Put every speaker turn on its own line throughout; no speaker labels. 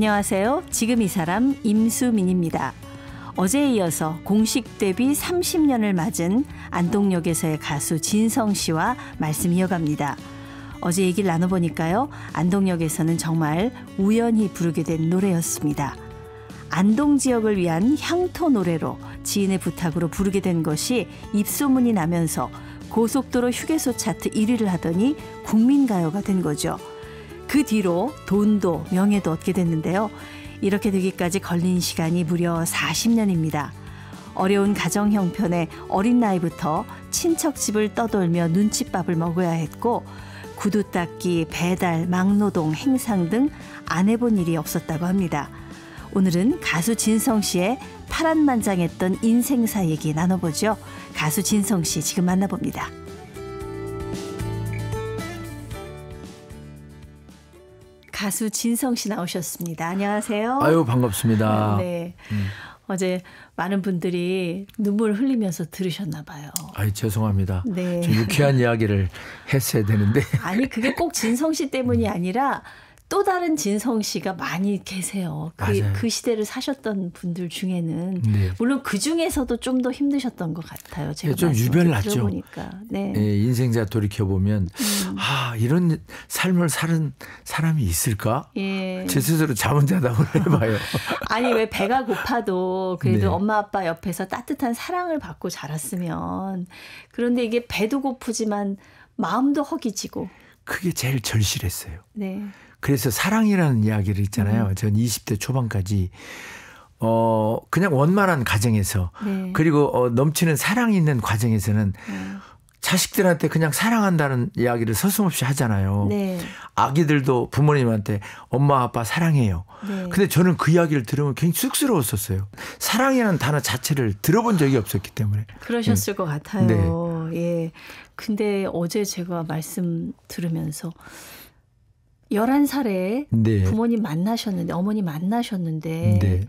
안녕하세요. 지금 이 사람 임수민입니다. 어제에 이어서 공식 데뷔 30년을 맞은 안동역에서의 가수 진성 씨와 말씀 이어갑니다. 어제 얘기를 나눠보니까요. 안동역에서는 정말 우연히 부르게 된 노래였습니다. 안동 지역을 위한 향토 노래로 지인의 부탁으로 부르게 된 것이 입소문이 나면서 고속도로 휴게소 차트 1위를 하더니 국민가요가 된 거죠. 그 뒤로 돈도 명예도 얻게 됐는데요. 이렇게 되기까지 걸린 시간이 무려 40년입니다. 어려운 가정 형편에 어린 나이부터 친척 집을 떠돌며 눈칫밥을 먹어야 했고 구두 닦기, 배달, 막노동, 행상 등 안 해본 일이 없었다고 합니다. 오늘은 가수 진성 씨의 파란만장했던 인생사 얘기 나눠보죠. 가수 진성 씨 지금 만나봅니다. 가수 진성 씨 나오셨습니다. 안녕하세요. 아유 반갑습니다. 네. 음. 어제 많은 분들이 눈물 흘리면서 들으셨나 봐요.
아이 죄송합니다. 네. 좀 유쾌한 이야기를 했어야 되는데.
아니 그게 꼭 진성 씨 때문이 아니라 또 다른 진성 씨가 많이 계세요. 그, 그 시대를 사셨던 분들 중에는 네. 물론 그 중에서도 좀 더 힘드셨던 것 같아요. 네, 제가 네, 좀 유별났죠. 그러니까. 네. 네
인생자 돌이켜 보면 음. 아 이런 삶을 사는 사람이 있을까?
예. 제 스스로
자문자답을 해봐요.
아니 왜 배가 고파도 그래도 네. 엄마 아빠 옆에서 따뜻한 사랑을 받고 자랐으면 그런데 이게 배도 고프지만 마음도 허기지고.
그게 제일 절실했어요. 네. 그래서 사랑이라는 이야기를 있잖아요. 음. 전 20대 초반까지 어 그냥 원만한 가정에서 네. 그리고 어, 넘치는 사랑이 있는 과정에서는 음. 자식들한테 그냥 사랑한다는 이야기를 서슴없이 하잖아요. 네. 아기들도 부모님한테 엄마 아빠 사랑해요. 네. 근데 저는 그 이야기를 들으면 굉장히 쑥스러웠었어요. 사랑이라는 단어 자체를 들어본 적이 없었기 때문에. 그러셨을 네. 것
같아요. 네. 예. 근데 어제 제가 말씀 들으면서 1 1 살에 네. 부모님 만나셨는데 어머니 만나셨는데 네.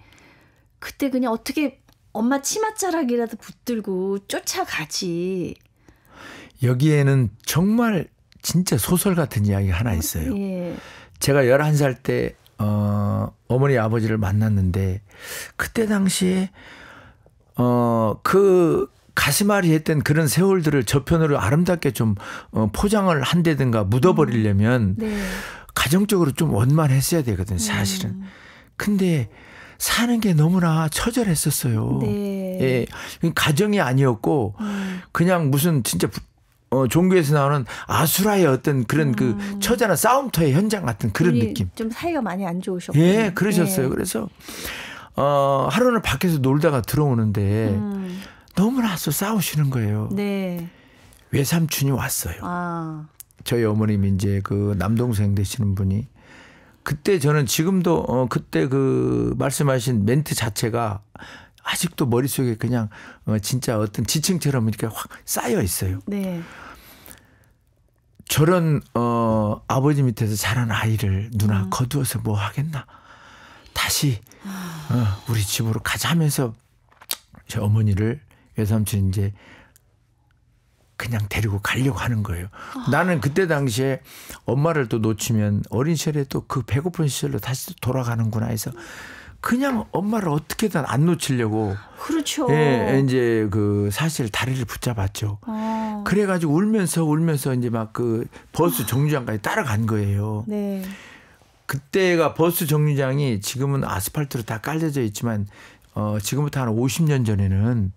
그때 그냥 어떻게 엄마 치맛자락이라도 붙들고 쫓아가지.
여기에는 정말 진짜 소설 같은 이야기가 하나 있어요. 예. 제가 11살 때 어, 어머니 아버지를 만났는데 그때 당시에 어, 그 가슴앓이 했던 그런 세월들을 저편으로 아름답게 좀 어, 포장을 한다든가 묻어버리려면 음. 네. 가정적으로 좀 원만했어야 되거든 요 음. 사실은. 음. 근데 사는 게 너무나 처절했었어요. 네. 예. 가정이 아니었고 음. 그냥 무슨 진짜 어, 종교에서 나오는 아수라의 어떤 그런 그 음. 그 처자나 싸움터의 현장 같은 그런 느낌.
좀 사이가 많이 안 좋으셨고. 예, 그러셨어요. 예. 그래서
어, 하루는 밖에서 놀다가 들어오는데 음. 너무나 서 싸우시는 거예요. 네. 외삼촌이 왔어요.
아.
저희 어머님 이제 그 남동생 되시는 분이 그때 저는 지금도 어 그때 그 말씀하신 멘트 자체가 아직도 머릿속에 그냥 어 진짜 어떤 지층처럼 이렇게 확 쌓여 있어요. 네. 저런 어 아버지 밑에서 자란 아이를 누나 음. 거두어서 뭐 하겠나? 다시 어 우리 집으로 가자 하면서 제 어머니를 외삼촌 이제 그냥 데리고 가려고 하는 거예요. 아. 나는 그때 당시에 엄마를 또 놓치면 어린 시절에 또 그 배고픈 시절로 다시 돌아가는구나 해서 그냥 엄마를 어떻게든 안 놓치려고
그렇죠. 예,
이제 그 사실 다리를 붙잡았죠. 아. 그래가지고 울면서 울면서 이제 막 그 버스 아. 정류장까지 따라간 거예요. 네. 그때가 버스 정류장이 지금은 아스팔트로 다 깔려져 있지만 어 지금부터 한 50년 전에는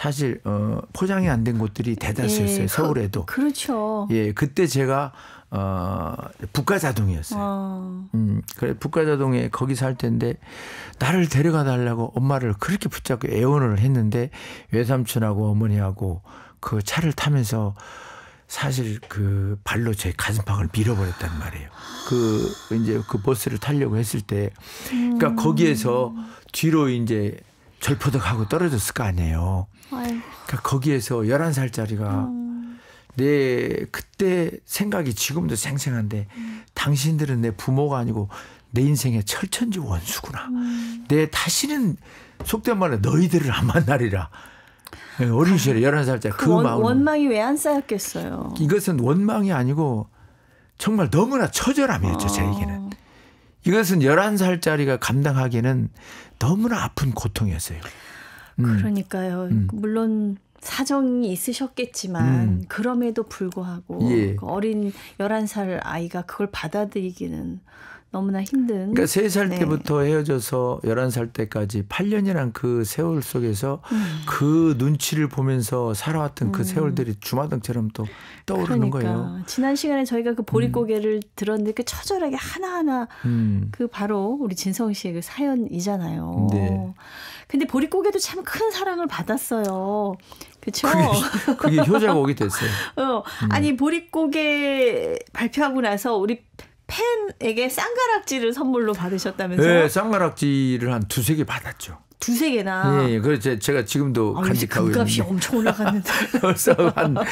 사실 어 포장이 안 된 곳들이 대다수였어요. 예, 그, 서울에도. 그,
렇죠
예, 그때 제가 어 북가자동이었어요. 아. 음, 그래 북가자동에 거기 살 텐데 나를 데려가 달라고 엄마를 그렇게 붙잡고 애원을 했는데 외삼촌하고 어머니하고 그 차를 타면서 사실 그 발로 제 가슴팍을 밀어버렸단 말이에요. 그 이제 그 버스를 타려고 했을 때, 그러니까 음. 거기에서 뒤로 이제 절포덕하고 떨어졌을 거 아니에요. 그러니까 거기에서 11살짜리가 음. 어. 내 그때 생각이 지금도 생생한데 음. 당신들은 내 부모가 아니고 내 인생의 철천지 원수구나. 음. 내 다시는 속된 말로 너희들을 안 만나리라. 예, 어린 시절에 11살짜리 그, 그 원, 마음.
원망이 왜 안 쌓였겠어요?
이것은 원망이 아니고 정말 너무나 처절함이었죠, 어. 저에게는. 이것은 11살짜리가 감당하기에는 너무나 아픈 고통이었어요. 음.
그러니까요. 음. 물론 사정이 있으셨겠지만 음. 그럼에도 불구하고 예. 그 어린 11살 아이가 그걸 받아들이기는 너무나 힘든. 그러니까 3살 네. 때부터
헤어져서 11살 때까지 8년이란 그 세월 속에서 음. 그 눈치를 보면서 살아왔던 그 음. 그 세월들이 주마등처럼 또 떠오르는 그러니까. 거예요.
지난 시간에 저희가 그 보릿고개를 음. 들었는데 그 처절하게 하나하나 음. 그 바로 우리 진성 씨의 그 사연이잖아요. 네. 근데 보릿고개도 참 큰 사랑을 받았어요. 그렇죠. 그게, 그게 효자곡이
됐어요.
어, 음. 아니 보릿고개 발표하고 나서 우리 팬에게 쌍가락지를 선물로 받으셨다면서요? 네,
쌍가락지를 한 두 세 개 받았죠.
두 세 개나. 예,
예. 그래서 제가 지금도 아, 간직하고 있는 값이 엄청 올라갔는데. 벌써 한, 한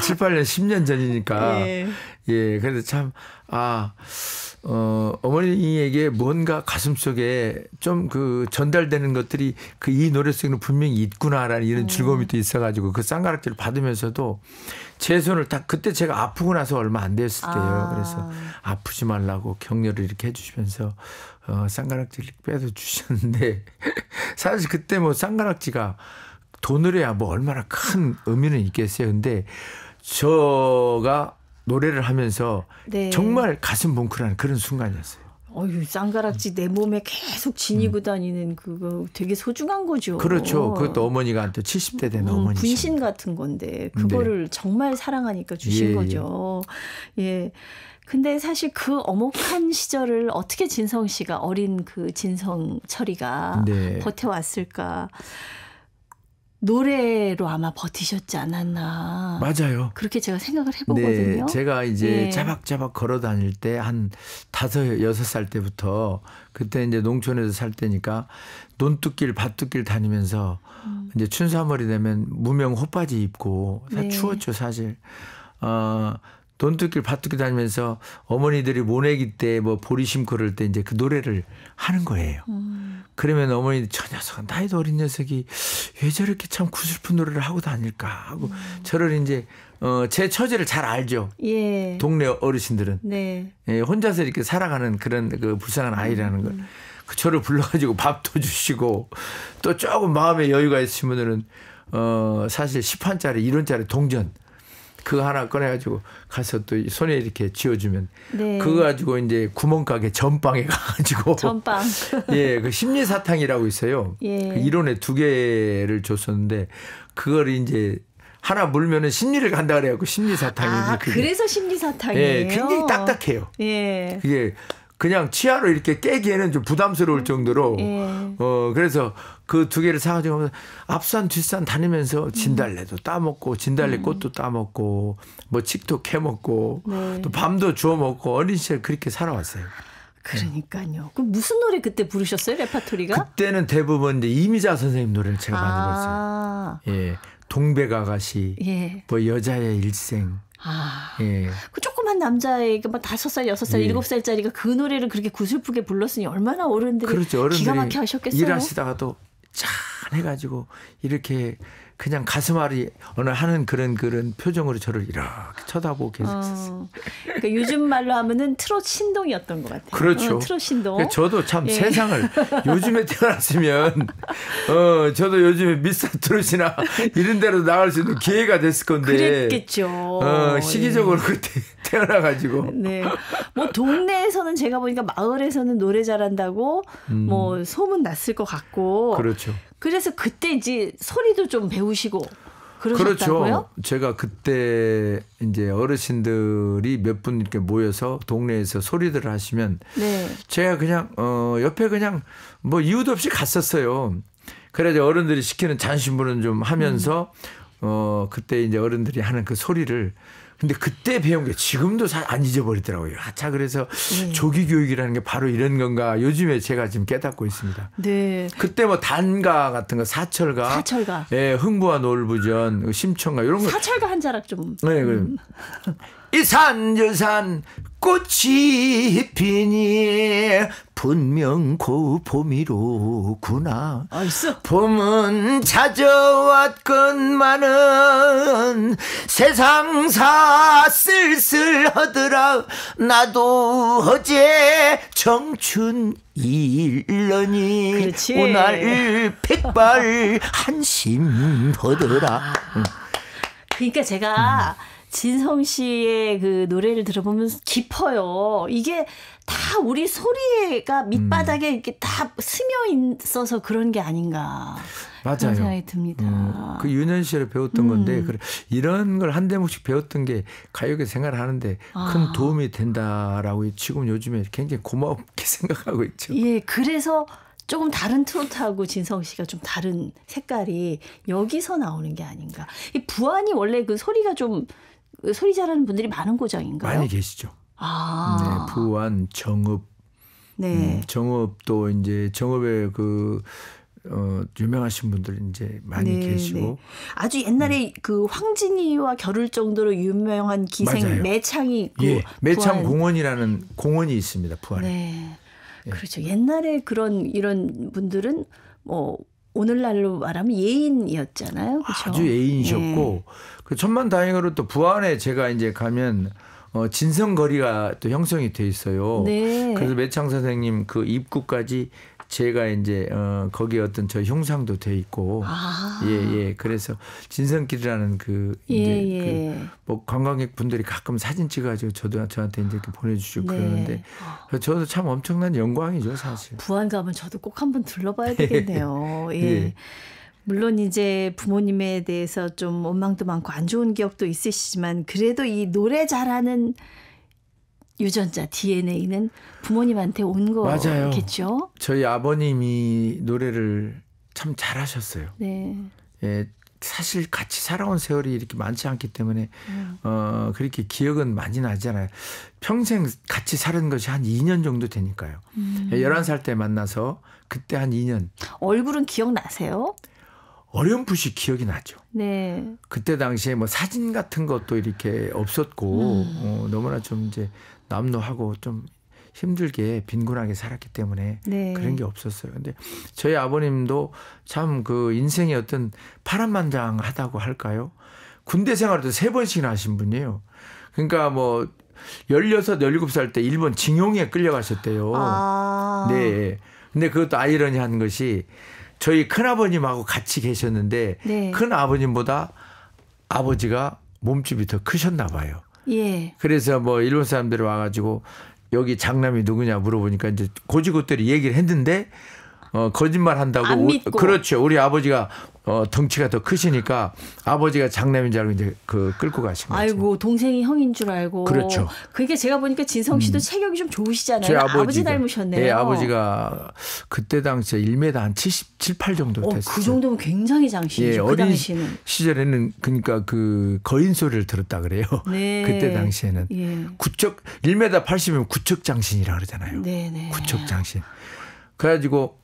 7, 8년, 10년 전이니까. 예. 예, 그래서 참, 아. 어, 어머니에게 뭔가 가슴속에 좀 그 전달되는 것들이 그 이 노래 속에는 분명히 있구나라는 이런 네. 즐거움이 또 있어가지고 그 쌍가락질을 받으면서도 제 손을 딱 그때 제가 아프고 나서 얼마 안 됐을 때예요. 아. 그래서 아프지 말라고 격려를 이렇게 해주시면서 어, 쌍가락질 빼서 주셨는데 사실 그때 뭐 쌍가락지가 돈으로야 뭐 얼마나 큰 의미는 있겠어요. 근데 저가 노래를 하면서 네. 정말 가슴 뭉클한 그런 순간이었어요.
어유 쌍가락지 내 몸에 계속 지니고 음. 다니는 그거 되게 소중한 거죠. 그렇죠. 그것도
어머니가 한테 70대 된 음, 어머니. 분신
같은 건데 그거를 네. 정말 사랑하니까 주신 예, 예. 거죠. 예. 예. 근데 사실 그 어목한 시절을 어떻게 진성 씨가 어린 그 진성 철이가 네. 버텨왔을까? 노래로 아마 버티셨지 않았나. 맞아요. 그렇게 제가 생각을 해보거든요. 네, 제가 이제 네. 예. 자박자박
걸어 다닐 때 한 다섯, 여섯 살 때부터 그때 이제 농촌에서 살 때니까 논두길밭두길 다니면서 음. 이제 춘삼월이 되면 무명 호빠지 입고 네. 추웠죠, 사실. 어, 돈뜯길 밭뜯기 다니면서 어머니들이 모내기 때 뭐 보리 심고 그럴 때 이제 그 노래를 하는 거예요. 음. 그러면 어머니 저 녀석은 나이도 어린 녀석이 왜 저렇게 참 구슬픈 노래를 하고 다닐까 하고 음. 저를 이제 어, 제 처지를 잘 알죠. 예. 동네 어르신들은. 네. 예, 혼자서 이렇게 살아가는 그런 그 불쌍한 아이라는 걸. 음. 그 저를 불러가지고 밥도 주시고 또 조금 마음의 여유가 있으신 분들은 어, 사실 1 0판짜리 1원짜리 동전 그거 하나 꺼내가지고 가서 또 손에 이렇게 쥐어주면 네. 그거 가지고 이제 구멍가게 전방에 가가지고 전방
예그
심리 사탕이라고 있어요
예. 그 이론에
두 개를 줬었는데 그걸 이제 하나 물면은 심리를 간다 그래갖고 심리 사탕이 아, 그게. 그래서
심리 사탕이에요. 예, 굉장히 딱딱해요. 예.
그게 그냥 치아로 이렇게 깨기에는 좀 부담스러울 정도로 예. 어 그래서 그 두 개를 사가지고 하면 앞산 뒷산 다니면서 진달래도 따먹고 진달래 음. 꽃도 따먹고 뭐 칡도 캐먹고 네. 또 밤도 주워 먹고 어린 시절 그렇게 살아왔어요.
그러니까요. 그 무슨 노래 그때 부르셨어요 레파토리가?
그때는 대부분 이제 이미자 선생님 노래를 제가 많이
아.
불렀어요. 예, 동백 아가씨, 예. 뭐 여자의 일생, 아, 예. 그
조그만 남자에가막 그 뭐 다섯 살, 여섯 살, 예. 일곱 예. 살짜리가 그 노래를 그렇게 구슬프게 불렀으니 얼마나 어른들이 그렇죠. 기가 막혀 하셨겠어요. 일하시다가도
짠 해가지고 이렇게 그냥 가슴 앓이 오늘 하는 그런 그런 표정으로 저를 이렇게 쳐다보고 계셨었어요.
어, 그러니까 요즘 말로 하면은 트롯 신동이었던 것 같아요. 그렇죠. 어, 트롯 신동. 그러니까 저도
참 예. 세상을 요즘에 태어났으면 어 저도 요즘에 미스터 트롯이나 이런 데로 나갈 수 있는 기회가 됐을 건데.
그랬겠죠. 어 시기적으로 예.
그때. 태어나가지고.
네. 뭐 동네에서는 제가 보니까 마을에서는 노래 잘한다고 음. 뭐 소문 났을 것 같고. 그렇죠. 그래서 그때 이제 소리도 좀 배우시고 그러셨다고요? 그렇죠.
제가 그때 이제 어르신들이 몇 분 이렇게 모여서 동네에서 소리들 하시면 네. 제가 그냥 어 옆에 그냥 뭐 이유도 없이 갔었어요. 그래야 이제 어른들이 시키는 잔심부는 좀 하면서 음. 어 그때 이제 어른들이 하는 그 소리를 근데 그때 배운 게 지금도 잘 안 잊어버리더라고요. 아차 그래서 네. 조기 교육이라는 게 바로 이런 건가 요즘에 제가 지금 깨닫고 있습니다. 네. 그때 뭐 단가 같은 거 사철가, 사철가, 예, 흥부와 놀부전, 그 심청가 이런 거 사철가 한 자락 좀. 네, 그 음. 이산저산 꽃이 피니 분명 고 봄이로구나. 아, 있어. 봄은 찾아왔건만은 세상사 쓸쓸하더라. 나도 어제 청춘 일러니 오늘 백발 한심하더라. 아,
그러니까 제가 음. 진성 씨의 그 노래를 들어보면 깊어요. 이게 다 우리 소리가 밑바닥에 음. 이렇게 다 스며 있어서 그런 게 아닌가.
맞아요. 그런 생각이
듭니다. 음, 그
유년 시절에 배웠던 음. 건데 그래, 이런 걸 한 대목씩 배웠던 게 가요계 생활하는데 을 아. 큰 도움이 된다라고 지금 요즘에 굉장히 고맙게 생각하고 있죠. 예,
그래서 조금 다른 트로트하고 진성 씨가 좀 다른 색깔이 여기서 나오는 게 아닌가. 이 부안이 원래 그 소리가 좀 소리 잘하는 분들이 많은 고장인가요? 많이
계시죠. 아. 네, 부안, 정읍. 네. 음, 정읍도 이제 정읍에 그 어, 유명하신 분들 이제 많이 네, 네. 계시고 네.
아주 옛날에 음. 그 황진이와 겨룰 정도로 유명한 기생 맞아요. 매창이 있고 그 예, 매창 부안.
공원이라는 공원이 있습니다 부안에. 네. 예.
그렇죠. 옛날에 그런 이런 분들은 뭐 오늘날로 말하면 예인이었잖아요.
그렇죠? 아주 예인이셨고 예. 그 천만 다행으로 또 부안에 제가 이제 가면 어, 진성거리가 또 형성이 돼 있어요. 네. 그래서 매창 선생님 그 입구까지 제가 이제 어, 거기 어떤 저 형상도 돼 있고 아. 예, 예. 그래서 진성길이라는 그 예, 이제 그 예, 예. 그뭐 관광객 분들이 가끔 사진 찍어 가지고 저도 저한테 이제 이렇게 보내 주시고 네. 그러는데 아. 저도 참 엄청난 영광이죠, 사실. 부안
가면 저도 꼭 한번 둘러봐야 되겠네요. 예. 예. 물론 이제 부모님에 대해서 좀 원망도 많고 안 좋은 기억도 있으시지만 그래도 이 노래 잘하는 유전자 DNA는 부모님한테 온 거겠죠.
저희 아버님이 노래를 참 잘하셨어요. 네. 예, 사실 같이 살아온 세월이 이렇게 많지 않기 때문에 음. 어 그렇게 기억은 많이 나잖아요. 평생 같이 사는 것이 한 2년 정도 되니까요. 음. 11살 예, 때 만나서 그때 한 2년. 얼굴은 기억나세요? 어렴풋이 기억이 나죠. 네. 그때 당시에 뭐 사진 같은 것도 이렇게 없었고 음. 어, 너무나 좀 이제 남노하고 좀 힘들게 빈곤하게 살았기 때문에 네. 그런 게 없었어요. 근데 저희 아버님도 참 그 인생이 어떤 파란만장하다고 할까요? 군대 생활도 세 번씩이나 하신 분이에요. 그러니까 뭐 16, 17살 때 일본 징용에 끌려가셨대요. 아. 네. 근데 그것도 아이러니한 것이 저희 큰아버님하고 같이 계셨는데 네. 큰아버님보다 아버지가 몸집이 더 크셨나 봐요. 예. 그래서 뭐 일본 사람들이 와가지고 여기 장남이 누구냐 물어보니까 이제 고지고들이 얘기를 했는데 어 거짓말 한다고 그렇죠. 우리 아버지가 어, 덩치가 더 크시니까 아버지가 장남인 줄 알고 이제 그 끌고 가신 거죠.
아이고 동생이 형인 줄 알고. 그렇죠. 그게 제가 보니까 진성 씨도 음. 체격이 좀 좋으시잖아요. 아버지 닮으셨네요. 예, 아버지가
그때 당시에 1m 한 77, 8 정도 됐어요. 그
정도면 굉장히 장신이죠. 예, 그 어린 당시는
시절에는 그러니까 그 거인 소리를 들었다 그래요. 네. 그때 당시에는 예. 구척 1m 80이면 구척 장신이라 그러잖아요. 네, 네. 구척 장신. 그래가지고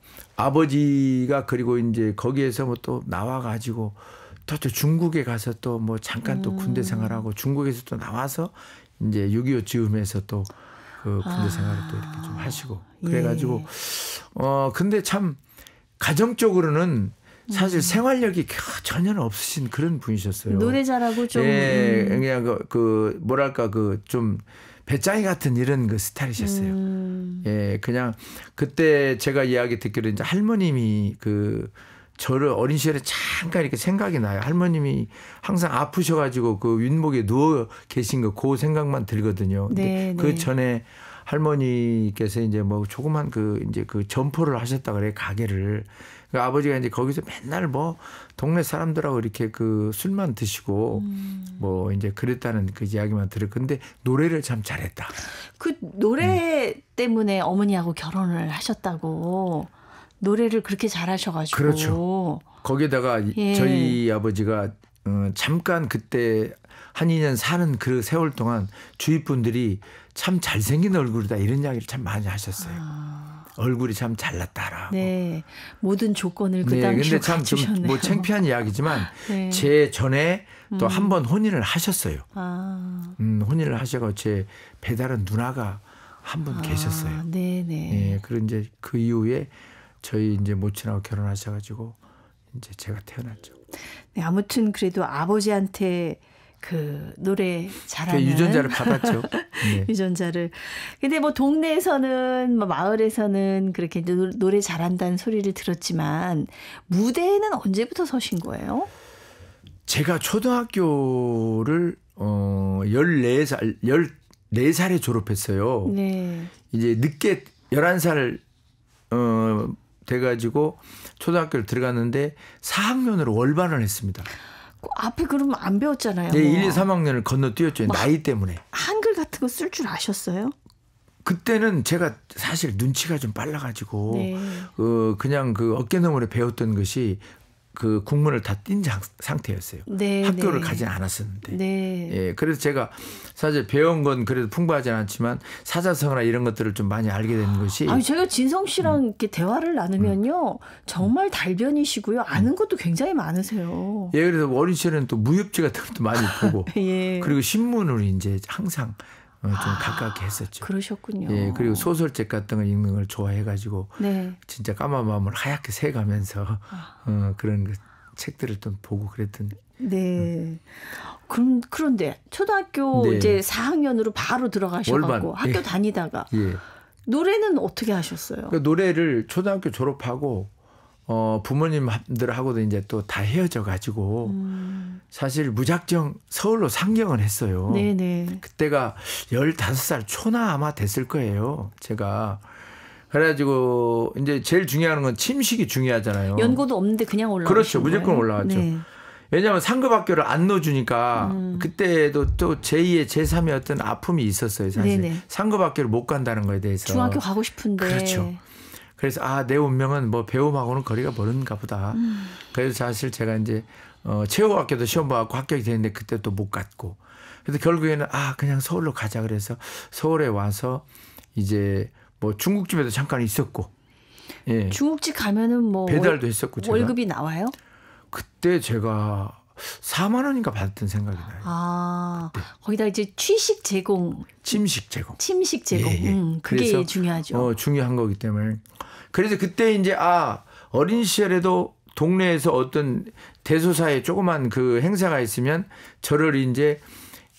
아버지가 그리고 이제 거기에서 뭐 또 나와가지고 또, 또 중국에 가서 또 뭐 잠깐 또 군대 음. 생활하고 중국에서 또 나와서 이제 6.25 즈음에서 또 그 군대 아. 생활을 또 이렇게 좀 하시고 예. 그래가지고 예. 어 근데 참 가정적으로는 사실 음. 생활력이 전혀 없으신 그런 분이셨어요. 노래 잘하고 좀 예, 음. 그냥 그, 그 뭐랄까 그좀 배짱이 같은 이런 그 스타일이셨어요. 음. 예, 그냥 그때 제가 이야기 듣기로 이제 할머님이 그 저를 어린 시절에 잠깐 이렇게 생각이 나요. 할머님이 항상 아프셔가지고 그 윗목에 누워 계신 거 그 생각만 들거든요. 근데 네, 그 네. 전에 할머니께서 이제 뭐 조그만 그 이제 그 점포를 하셨다 그래 가게를 그 아버지가 이제 거기서 맨날 뭐 동네 사람들하고 이렇게 그 술만 드시고 음. 뭐 이제 그랬다는 그 이야기만 들을 근데 노래를 참 잘했다.
그 노래 음. 때문에 어머니하고 결혼을 하셨다고 노래를 그렇게 잘하셔가지고 그렇죠.
거기에다가 예. 저희 아버지가 어, 잠깐 그때 한 2년 사는 그 세월 동안 주위 분들이 참 잘생긴 얼굴이다 이런 이야기를 참 많이 하셨어요. 아. 얼굴이 참 잘났다라고.
네. 모든 조건을 그 네, 당시에 갖추셨네요. 뭐 창피한 이야기지만 네. 제
전에 또 음. 한번 혼인을 하셨어요.
아.
음, 혼인을 하셔가 제 배달은 누나가 한분 아, 계셨어요.
네네. 네. 예,
그리고 이제 그 이후에 저희 이제 모친하고 결혼하셔가지고 이제 제가 태어났죠.
네, 아무튼 그래도 아버지한테 그 노래 잘하는 그 유전자를 받았죠. 네. 유전자를. 근데 뭐 동네에서는 뭐 마을에서는 그렇게 노, 노래 잘한다는 소리를 들었지만 무대에는 언제부터 서신 거예요?
제가 초등학교를 어 14살 14살에 졸업했어요. 네. 이제 늦게 11살 어돼 가지고 초등학교를 들어갔는데 4학년으로 월반을 했습니다.
앞에 그러면 안 배웠잖아요. 네, 뭐. 1, 2,
3학년을 건너뛰었죠. 뭐 나이 때문에.
한글 같은 거 쓸 줄 아셨어요?
그때는 제가 사실 눈치가 좀 빨라가지고 네. 어, 그냥 그 어깨너머로 배웠던 것이 그 국문을 다 띈 상태였어요.
네, 학교를 네. 가진
않았었는데. 네. 예, 그래서 제가 사실 배운 건 그래도 풍부하진 않지만 사자성어나 이런 것들을 좀 많이 알게 된 것이. 아, 제가
진성 씨랑 음. 이렇게 대화를 나누면요, 음. 정말 달변이시고요, 아는 것도 굉장히 많으세요.
예, 그래서 어린 시절에는 또 무협지 같은 것도 많이 보고, 예. 그리고 신문을 이제 항상 어, 좀 아, 가깝게 했었죠. 그러셨군요. 예, 그리고 소설책 같은 걸 읽는 걸 좋아해가지고 네. 진짜 까만 마음을 하얗게 새가면서 아. 어, 그런 그 책들을 좀 보고 그랬던.
네. 음. 그럼 그런데 초등학교 네. 이제 4학년으로 바로 들어가셔가고 예. 학교 예. 다니다가 예. 노래는 어떻게 하셨어요? 그러니까
노래를 초등학교 졸업하고 어, 부모님들하고도 이제 또 다 헤어져 가지고 음. 사실 무작정 서울로 상경을 했어요.
네네.
그때가 15살 초나 아마 됐을 거예요. 제가. 그래가지고 이제 제일 중요한 건 침식이 중요하잖아요. 연고도
없는데 그냥 올라가 그렇죠. 무조건 올라갔죠. 네.
왜냐하면 상급학교를 안 넣어주니까 음. 그때도 또 제2의 제3의 어떤 아픔이 있었어요 사실 네네. 상급학교를 못 간다는 거에 대해서 중학교 가고
싶은데 그렇죠
그래서 아 내 운명은 뭐 배움하고는 거리가 멀은가 보다. 음. 그래서 사실 제가 이제 어, 체육학교도 시험 봐갖고 합격이 됐는데 그때 또 못 갔고. 그래서 결국에는 아 그냥 서울로 가자 그래서 서울에 와서 이제 뭐 중국집에도 잠깐 있었고. 예.
중국집 가면은 뭐 배달도 월,
했었고 제가. 월급이 나와요? 그때 제가 4만 원인가 받았던 생각이 나요.
아, 그때. 거기다 이제 취식 제공, 침식 제공, 침식 제공. 예, 예. 음, 그게 중요하죠.
어, 중요한 거기 때문에 그래서 그때 이제 아 어린 시절에도 동네에서 어떤 대소사의 조그만 그 행사가 있으면 저를 이제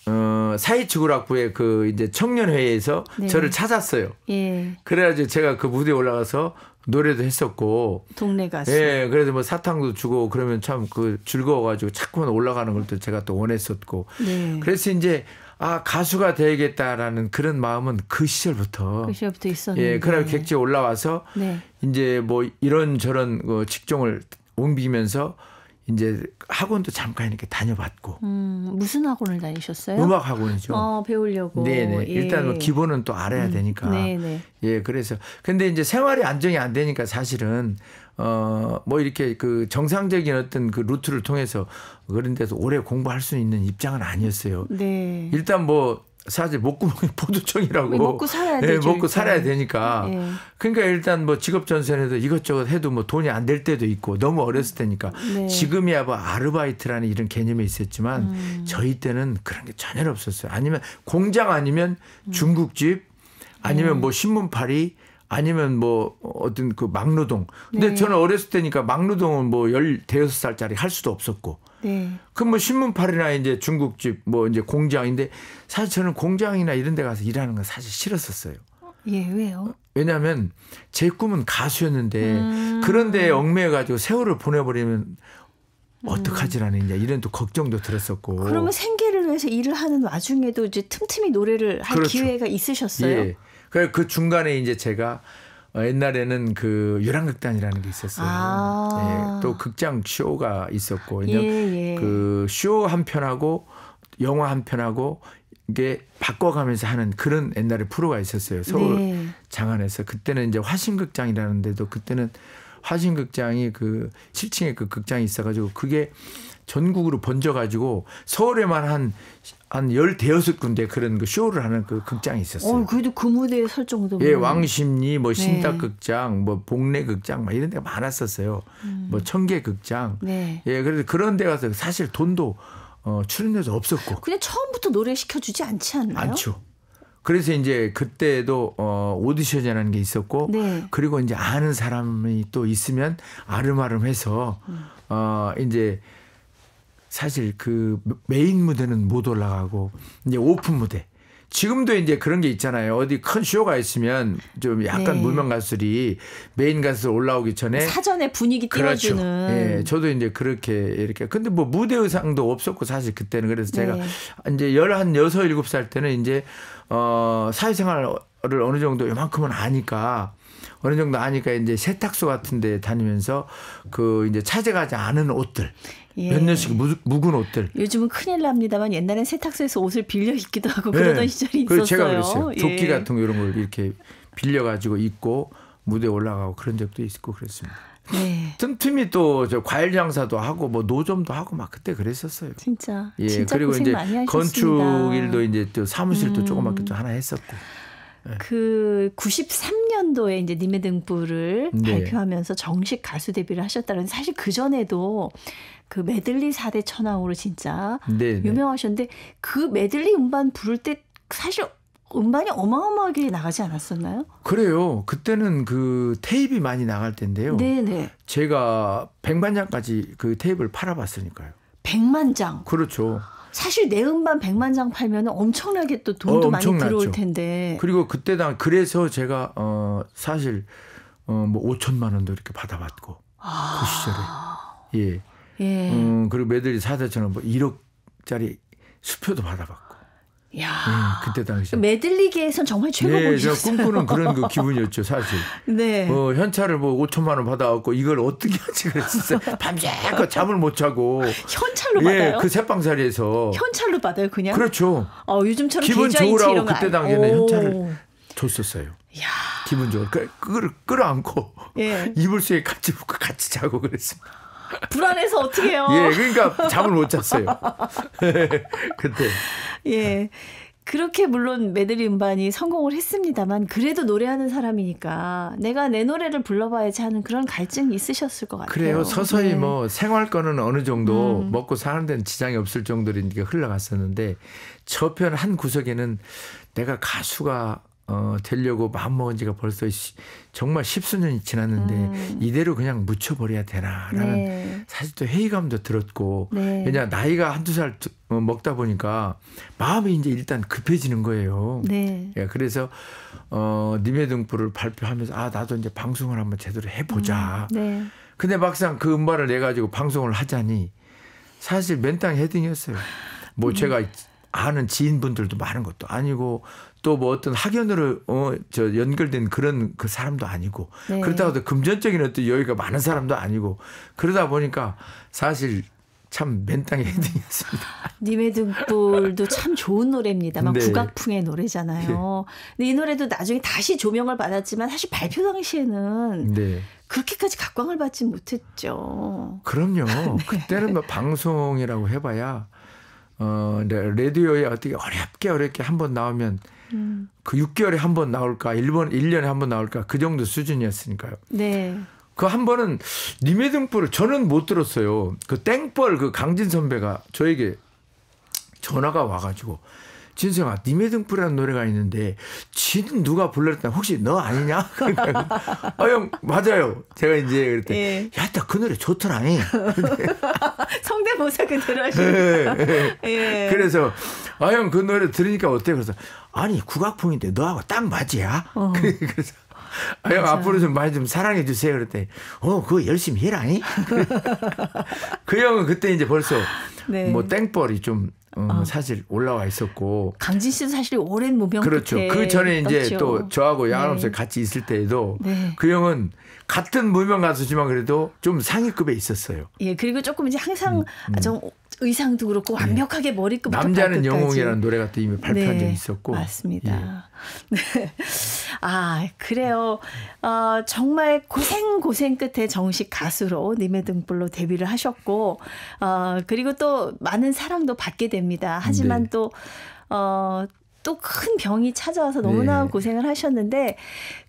어, 사회치구락부의 그 이제 청년회에서 네. 저를 찾았어요. 예. 그래가지고 제가 그 무대에 올라가서 노래도 했었고
동네 가수. 예,
그래서 뭐 사탕도 주고 그러면 참 그 즐거워가지고 자꾸만 올라가는 걸또 제가 또 원했었고
네. 그래서
이제 아 가수가 되겠다라는 그런 마음은 그 시절부터 그
시절부터 있었는데 예, 그래
객지에 올라와서 네. 이제 뭐 이런 저런 그 직종을 옮기면서 이제 학원도 잠깐 이렇게 다녀봤고.
음, 무슨 학원을 다니셨어요? 음악
학원이죠. 어,
배우려고. 네네. 예. 일단 뭐 기본은
또 알아야 음, 되니까. 네네. 예, 그래서 근데 이제 생활이 안정이 안 되니까 사실은 어뭐 이렇게 그 정상적인 어떤 그 루트를 통해서 그런 데서 오래 공부할 수 있는 입장은 아니었어요. 네. 일단 뭐 사실 먹고 먹는 포도청이라고 먹고 살아야 예, 먹고 살아야 되니까 예. 그러니까 일단 뭐 직업 전선에도 이것저것 해도 뭐 돈이 안 될 때도 있고 너무 어렸을 때니까 네. 지금이야 뭐 아르바이트라는 이런 개념이 있었지만 음. 저희 때는 그런 게 전혀 없었어요. 아니면 공장 아니면 음. 중국집 아니면 음. 뭐 신문팔이 아니면 뭐 어떤 그 막노동. 근데 네. 저는 어렸을 때니까 막노동은 뭐 열 대여섯 살짜리 할 수도 없었고 네. 그뭐 신문팔이나 이제 중국집 뭐 이제 공장인데 사실 저는 공장이나 이런 데 가서 일하는 건 사실 싫었었어요.
예, 왜요?
왜냐하면 제 꿈은 가수였는데 음. 그런데 얽매여가지고 세월을 보내버리면 어떡하지라는 이제 이런 또 걱정도 들었었고. 그러면
생계를 위해서 일을 하는 와중에도 이제 틈틈이 노래를 할 그렇죠. 기회가 있으셨어요. 예.
그 중간에 이제 제가 어, 옛날에는 그 유랑극단이라는 게 있었어요. 아. 예, 또 극장 쇼가 있었고 예, 예. 그쇼 한 편하고 영화 한 편하고 이게 바꿔가면서 하는 그런 옛날에 프로가 있었어요. 서울 네. 장안에서 그때는 이제 화신극장이라는 데도 그때는 화신극장이 그 7층에 그 극장이 있어가지고 그게 전국으로 번져가지고 서울에만 한, 한열대여 군데 그런 그 쇼를 하는 그 극장이 있었어요. 어,
그래도 그 무대에 설 정도면. 예, 왕십리,
뭐 네. 신탁극장, 네. 뭐 복례극장, 막 이런 데가 많았었어요. 음. 뭐 청계극장. 네. 예, 그래서 그런 데 가서 사실 돈도 어, 출연료도 없었고.
그냥 처음부터 노래 시켜주지 않지 않나요? 않죠.
그래서 이제 그때도 어 오디션이라는 게 있었고 네. 그리고 이제 아는 사람이 또 있으면 아름아름해서 음. 어 이제 사실 그 메인 무대는 못 올라가고 이제 오픈 무대 지금도 이제 그런 게 있잖아요. 어디 큰 쇼가 있으면 좀 약간 네. 무명 가수들이 메인 가수 올라오기 전에
사전에 분위기 그렇죠. 띄워주는. 그렇죠. 예, 네,
저도 이제 그렇게 이렇게. 근데 뭐 무대 의상도 없었고 사실 그때는 그래서 제가 네. 이제 열한 여섯 일곱 살 때는 이제 어 사회생활을 어느 정도 이만큼은 아니까 어느 정도 아니까 이제 세탁소 같은 데 다니면서 그 이제 찾아가지 않은 옷들 예. 옛날식 묵은 옷들.
요즘은 큰일 납니다만 옛날엔 세탁소에서 옷을 빌려 입기도 하고 네. 그러던 시절이 있었어요. 제가 그랬어요. 예. 조끼 같은
거 이런 걸 이렇게 빌려 가지고 입고 무대 올라가고 그런 적도 있고 그랬습니다. 네. 틈틈이 또저 과일 장사도 하고 뭐 노점도 하고 막 그때 그랬었어요.
진짜. 예. 진짜 그리고 이제 건축 일도 이제
또 사무실도 음. 조그맣게 또 하나 했었고. 예.
그 93년도에 이제 님의 등불을 네. 발표하면서 정식 가수 데뷔를 하셨다는 사실 그 전에도 그 메들리 4대 천왕으로 진짜 네네. 네. 유명하셨는데 그 메들리 음반 부를 때 사실 음반이 어마어마하게 나가지 않았었나요?
그래요. 그때는 그 테이프 많이 나갈 텐데요. 네네. 제가 100만 장까지 그 테이프를 팔아봤으니까요.
100만 장. 그렇죠. 사실 내 음반 100만 장 팔면 엄청나게 또 돈도 어, 많이 들어올 텐데.
그리고 그때 당 그래서 제가 어 사실 어뭐 5천만 원도 이렇게 받아봤고 아. 그 시절에 예. 예. 음, 그리고 매들리사대처럼뭐 1억짜리 수표도 받아봤고. 야 음, 그때 당시
매들리계에선 정말 최고봉이었어요. 네, 꿈꾸는 그런 그
기분이었죠, 사실.
네. 어,
현찰을 뭐 5천만 원 받아갖고 이걸 어떻게 하지 그랬어요.
었밤새
잠을 못 자고. 현찰로 예, 받아요? 그 새빵살이에서.
현찰로 받아요, 그냥? 그렇죠. 어, 요즘처럼 기분 좋으라고 그때 당시에는 오. 현찰을
줬었어요. 야. 기분 좋으니까 그걸 끌어안고 예. 이불 속에 같이 붙고 같이 자고 그랬습니다.
불안해서 어떻게 해요? 예, 그러니까 잠을 못 잤어요.
그때.
예. 그렇게 물론 메들리 음반이 성공을 했습니다만 그래도 노래하는 사람이니까 내가 내 노래를 불러봐야지 하는 그런 갈증이 있으셨을 것 같아요. 그래요. 서서히 네. 뭐
생활권은 어느 정도 음. 먹고 사는 데는 지장이 없을 정도로 흘러갔었는데 저편 한 구석에는 내가 가수가 어, 되려고 마음먹은 지가 벌써 시, 정말 십수년이 지났는데 음. 이대로 그냥 묻혀버려야 되나라는 네. 사실 또 회의감도 들었고 네. 왜냐 나이가 한두 살 어, 먹다 보니까 마음이 이제 일단 급해지는 거예요. 네. 예, 그래서 어, 님의 등불을 발표하면서 아 나도 이제 방송을 한번 제대로 해보자. 음. 네. 근데 막상 그 음반을 내 가지고 방송을 하자니 사실 맨땅 헤딩이었어요. 뭐 음. 제가 아는 지인분들도 많은 것도 아니고 또 뭐 어떤 학연으로 어저 연결된 그런 그 사람도 아니고 네. 그렇다고 도 금전적인 어떤 여유가 많은 사람도 아니고 그러다 보니까 사실 참 맨땅에 헤딩이습니다
님의 등불도 참 좋은 노래입니다. 만 네. 국악풍의 노래잖아요. 네. 근데 이 노래도 나중에 다시 조명을 받았지만 사실 발표 당시에는 네. 그렇게까지 각광을 받지 못했죠.
그럼요. 네. 그때는 뭐 방송이라고 해봐야 어, 레디오에 어떻게 어렵게 어렵게 한 번 나오면 음. 그 6개월에 한 번 나올까, 1번, 1년에 한 번 나올까, 그 정도 수준이었으니까요. 네. 그 한 번은 님의 등불을 저는 못 들었어요. 그 땡벌 그 강진 선배가 저에게 전화가 와가지고 진수영아, 님의 등불이라는 노래가 있는데, 진 누가 불렀다. 혹시 너 아니냐? 아, 형, 맞아요. 제가 이제 그랬더 예. 야, 딱그 노래 좋더라니.
성대모사 그대로 하시니 네. 예, 그래서,
아, 형, 그 노래 들으니까 어때? 그래서, 아니, 국악풍인데 너하고 딱 맞이야? 어. 그래서, 아, 형, 앞으로 좀 많이 좀 사랑해 주세요. 그랬더니, 어, 그거 열심히 해라니? 그 형은 그때 이제 벌써, 네. 뭐, 땡벌이 좀, 어, 아. 사실 올라와 있었고
강진 씨는 사실 오랜 무명 그렇죠. 그 전에 이제 떴죠. 또
저하고 양아름서 네. 같이 있을 때에도 네. 그 형은 같은 무명 가수지만 그래도 좀 상위급에 있었어요.
예, 그리고 조금 이제 항상 음. 음. 아, 좀 의상도 그렇고 네. 완벽하게 머리끝부터 남자는 영웅이라는
노래가 또 이미 발표한 네, 적 있었고 맞습니다. 예. 네.
아 그래요. 어, 정말 고생 고생 끝에 정식 가수로 님의 등불로 데뷔를 하셨고 어, 그리고 또 많은 사랑도 받게 됩니다. 하지만 네. 또 어, 또큰 병이 찾아와서 너무나 네. 고생을 하셨는데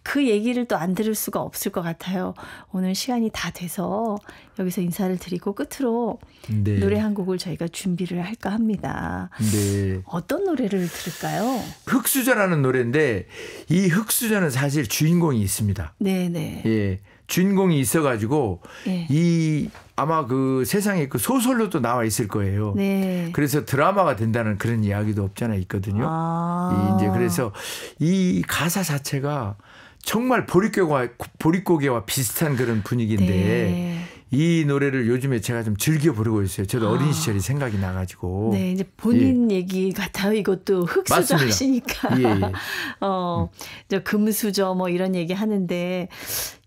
그 얘기를 또 안 들을 수가 없을 것 같아요. 오늘 시간이 다 돼서 여기서 인사를 드리고 끝으로 네. 노래 한 곡을 저희가 준비를 할까 합니다. 네. 어떤 노래를 들을까요?
흑수저라는 노래인데 이 흑수저는 사실 주인공이 있습니다.
네, 네.
예. 주인공이 있어 가지고 네. 예. 이 아마 그 세상에 그 소설로도 나와 있을 거예요. 네. 그래서 드라마가 된다는 그런 이야기도 없잖아 있거든요. 아. 이제 그래서 이 가사 자체가 정말 보릿고개와, 보릿고개와 비슷한 그런 분위기인데 네. 이 노래를 요즘에 제가 좀 즐겨 부르고 있어요. 저도 아. 어린 시절이 생각이 나가지고. 네,
이제 본인 예. 얘기 같아요. 이것도 흙수저 하시니까. 예, 예. 어, 음. 저 금수저 뭐 이런 얘기 하는데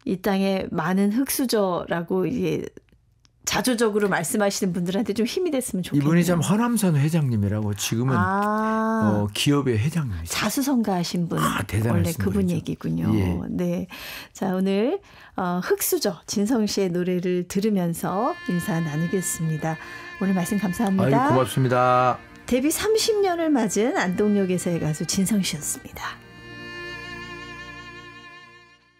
이 땅에 많은 흙수저라고 이게 자주적으로 말씀하시는 분들한테 좀 힘이 됐으면 좋겠네요. 이분이 참
허남선 회장님이라고 지금은
아, 어,
기업의 회장님.
자수성가하신 분. 아, 원래 그분 분이죠. 얘기군요. 예. 네. 자, 오늘 어, 흑수저 진성 씨의 노래를 들으면서 인사 나누겠습니다. 오늘 말씀 감사합니다. 아유,
고맙습니다.
데뷔 30년을 맞은 안동역에서의 가수 진성 씨였습니다.